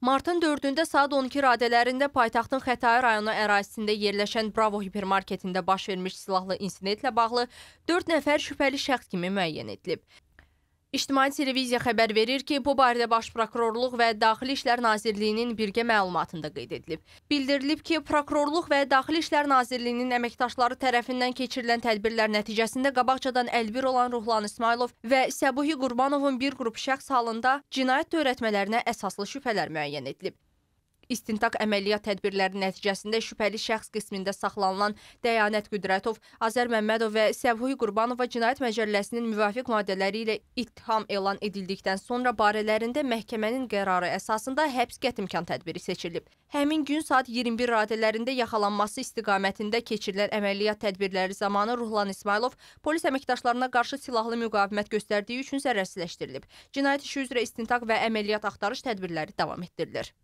Martın 4-də saat 12 radələrində paytaxtın Xətai rayonu ərazisində yerləşən Bravo hipermarketində baş vermiş silahlı insidentlə bağlı 4 nəfər şübhəli şəxs kimi müəyyən edilib. İctimai televiziya xəbər verir ki, bu barədə Baş Prokurorluq və Daxili İşlər Nazirliyinin birgə məlumatında qeyd edilib. Bildirilib ki, Prokurorluq və Daxili İşlər Nazirliyinin əməkdaşları tərəfindən keçirilən tədbirlər nəticəsində qabaqcadan əlbir olan Ruhlan İsmailov və Səbuhi Qurbanovun bir qrup şəxs halında cinayət törətmələrinə əsaslı şübhələr müəyyən edilib. İstintaq əməliyyat tədbirləri nəticəsində şübhəli şəxs qismində saxlanılan Dəyanət Qüdrətov, Azər Məmmədov və Səbuhi Qurbanova Cinayət Məcəlləsinin müvafiq maddələri ilə ittiham elan edildikdən sonra barələrində məhkəmənin qərarı əsasında həbs qətimkan tədbiri seçilib. Həmin gün saat 21 radələrində yaxalanması istiqamətində keçirilən əməliyyat tədbirləri zamanı Ruhlan İsmailov polis əməkdaşlarına qarşı silahlı müqavimət göstərdiyi üçün zərərsizləşdirilib. Cinayət işi üzrə istintaq və əməliyyat axtarış tədbirləri davam etdirilir.